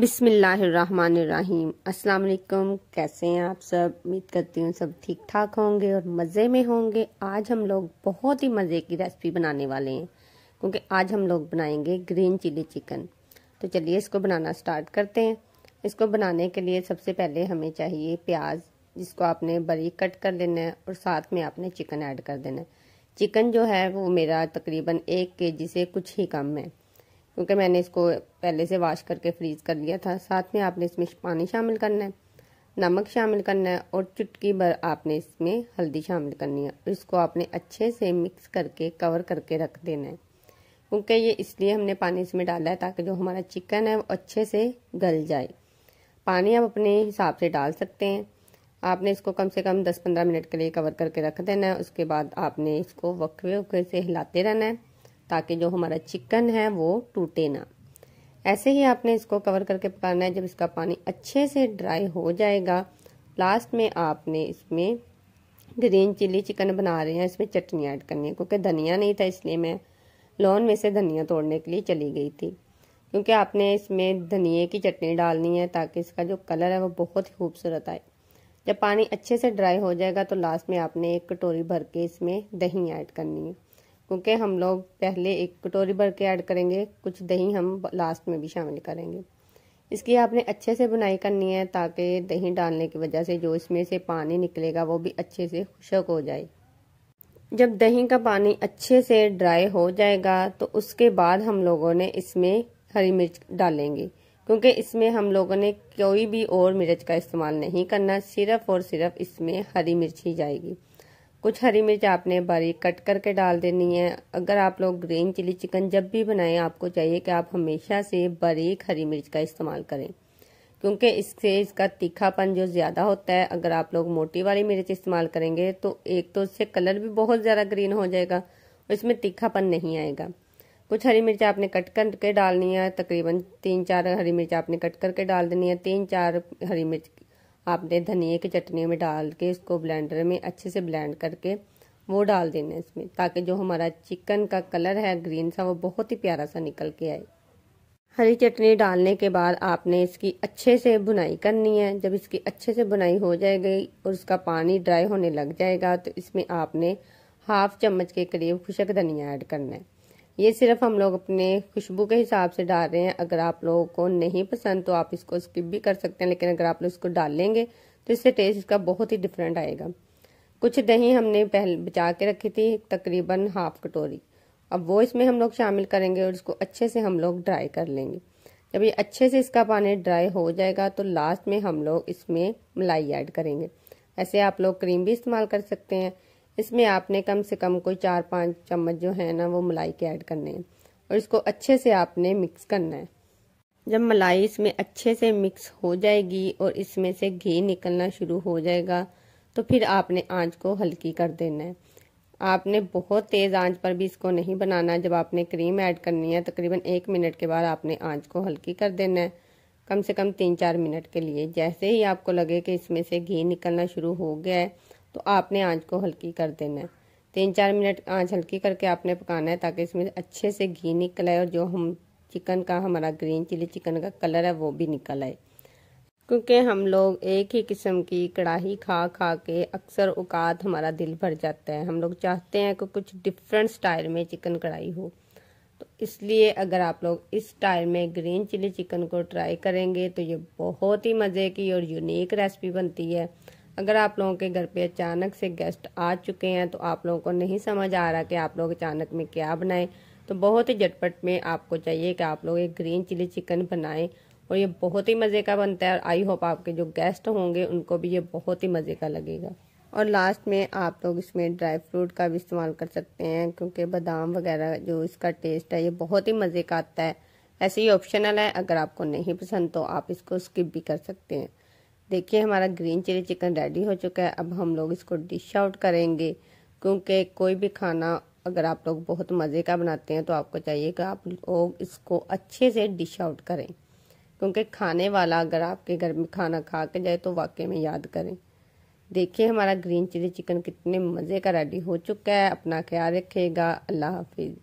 बिसमीम् अल्लाम कैसे हैं आप सब उम्मीद करती हूँ सब ठीक ठाक होंगे और मज़े में होंगे आज हम लोग बहुत ही मज़े की रेसिपी बनाने वाले हैं क्योंकि आज हम लोग बनाएंगे ग्रीन चिली चिकन तो चलिए इसको बनाना स्टार्ट करते हैं इसको बनाने के लिए सबसे पहले हमें चाहिए प्याज जिसको आपने बारीक कट कर लेना है और साथ में आपने चिकन ऐड कर देना है चिकन जो है वो मेरा तकरीबन एक के जी से कुछ ही कम है क्योंकि मैंने इसको पहले से वाश करके फ्रीज़ कर लिया था साथ में आपने इसमें पानी शामिल करना है नमक शामिल करना है और चुटकी भर आपने इसमें हल्दी शामिल करनी है और इसको आपने अच्छे से मिक्स करके कवर करके रख देना है क्योंकि ये इसलिए हमने पानी इसमें डाला है ताकि जो हमारा चिकन है वो अच्छे से गल जाए पानी आप अपने हिसाब से डाल सकते हैं आपने इसको कम से कम 10-15 मिनट के लिए कवर करके रख देना है उसके बाद आपने इसको वक्वे वक्वे से हिलाते रहना है ताकि जो हमारा चिकन है वो टूटे ना ऐसे ही आपने इसको कवर करके पकाना है जब इसका पानी अच्छे से ड्राई हो जाएगा लास्ट में आपने इसमें ग्रीन चिली चिकन बना रहे हैं इसमें चटनी ऐड करनी है क्योंकि धनिया नहीं था इसलिए मैं लॉन में से धनिया तोड़ने के लिए चली गई थी क्योंकि आपने इसमें धनिए की चटनी डालनी है ताकि इसका जो कलर है वो बहुत ही खूबसूरत आए जब पानी अच्छे से ड्राई हो जाएगा तो लास्ट में आपने एक कटोरी भर के इसमें दही ऐड करनी है क्योंकि हम लोग पहले एक कटोरी भर के ऐड करेंगे कुछ दही हम लास्ट में भी शामिल करेंगे इसकी आपने अच्छे से बुनाई करनी है ताकि दही डालने की वजह से जो इसमें से पानी निकलेगा वो भी अच्छे से खुशक हो जाए जब दही का पानी अच्छे से ड्राई हो जाएगा तो उसके बाद हम लोगों ने इसमें हरी मिर्च डालेंगे क्योंकि इसमें हम लोगों ने कोई भी और मिर्च का इस्तेमाल नहीं करना सिर्फ और सिर्फ इसमें हरी मिर्च ही जाएगी कुछ हरी मिर्च आपने बारीक कट करके डाल देनी है अगर आप लोग ग्रीन चिली चिकन जब भी बनाएं आपको चाहिए कि आप हमेशा से बारीक हरी मिर्च का इस्तेमाल करें क्योंकि इससे इसका तीखापन जो ज़्यादा होता है अगर आप लोग मोटी वाली मिर्च इस्तेमाल करेंगे तो एक तो इससे कलर भी बहुत ज़्यादा ग्रीन हो जाएगा और इसमें तीखापन नहीं आएगा कुछ हरी मिर्च आपने कट करके डालनी है तकरीबन तीन चार हरी मिर्च आपने कट करके डाल देनी है तीन चार हरी मिर्च आपने धनिए की चटनी में डाल के इसको ब्लेंडर में अच्छे से ब्लेंड करके वो डाल देना इसमें ताकि जो हमारा चिकन का कलर है ग्रीन सा वो बहुत ही प्यारा सा निकल के आए हरी चटनी डालने के बाद आपने इसकी अच्छे से बुनाई करनी है जब इसकी अच्छे से बुनाई हो जाएगी और उसका पानी ड्राई होने लग जाएगा तो इसमें आपने हाफ चम्मच के करीब खुशक धनिया ऐड करना है ये सिर्फ हम लोग अपने खुशबू के हिसाब से डाल रहे हैं अगर आप लोगों को नहीं पसंद तो आप इसको स्किप भी कर सकते हैं लेकिन अगर आप लोग इसको डाल लेंगे तो इससे टेस्ट इसका बहुत ही डिफरेंट आएगा कुछ दही हमने पहले बचा के रखी थी तकरीबन हाफ कटोरी अब वो इसमें हम लोग शामिल करेंगे और इसको अच्छे से हम लोग ड्राई कर लेंगे जब ये अच्छे से इसका पानी ड्राई हो जाएगा तो लास्ट में हम लोग इसमें मलाई ऐड करेंगे ऐसे आप लोग क्रीम भी इस्तेमाल कर सकते हैं इसमें आपने कम से कम कोई चार पाँच चम्मच जो है ना वो मलाई के ऐड करने हैं और इसको अच्छे से आपने मिक्स करना है जब मलाई इसमें अच्छे से मिक्स हो जाएगी और इसमें से घी निकलना शुरू हो जाएगा तो फिर आपने आंच को हल्की कर देना है आपने बहुत तेज़ आंच पर भी इसको नहीं बनाना जब आपने क्रीम ऐड करनी है तकरीबन एक मिनट के बाद आपने आंच को हल्की कर देना है कम से कम तीन चार मिनट के लिए जैसे ही आपको लगे कि इसमें से घी निकलना शुरू हो गया है तो आपने आंच को हल्की कर देना है तीन चार मिनट आंच हल्की करके आपने पकाना है ताकि इसमें अच्छे से घी निकल आए और जो हम चिकन का हमारा ग्रीन चिली चिकन का कलर है वो भी निकल आए क्योंकि हम लोग एक ही किस्म की कढ़ाई खा खा के अक्सर औकात हमारा दिल भर जाता है हम लोग चाहते हैं कि कुछ डिफरेंट स्टाइल में चिकन कढ़ाई हो तो इसलिए अगर आप लोग इस स्टाइल में ग्रीन चिली चिकन को ट्राई करेंगे तो ये बहुत ही मज़े की और यूनिक रेसिपी बनती है अगर आप लोगों के घर पे अचानक से गेस्ट आ चुके हैं तो आप लोगों को नहीं समझ आ रहा कि आप लोग अचानक में क्या बनाएं तो बहुत ही झटपट में आपको चाहिए कि आप लोग एक ग्रीन चिली चिकन बनाएं और ये बहुत ही मज़े का बनता है और आई होप आपके जो गेस्ट होंगे उनको भी ये बहुत ही मज़े का लगेगा और लास्ट में आप लोग इसमें ड्राई फ्रूट का भी इस्तेमाल कर सकते हैं क्योंकि बादाम वगैरह जो इसका टेस्ट है ये बहुत ही मज़े का आता है ऐसे ही ऑप्शनल है अगर आपको नहीं पसंद तो आप इसको स्किप भी कर सकते हैं देखिए हमारा ग्रीन चिली चिकन रेडी हो चुका है अब हम लोग इसको डिश आउट करेंगे क्योंकि कोई भी खाना अगर आप लोग बहुत मज़े का बनाते हैं तो आपको चाहिए कि आप लोग इसको अच्छे से डिश आउट करें क्योंकि खाने वाला अगर आपके घर में खाना खा के जाए तो वाकई में याद करें देखिए हमारा ग्रीन चिली चिकन कितने मज़े का रेडी हो चुका है अपना ख्याल रखिएगा अल्लाह हाफिज़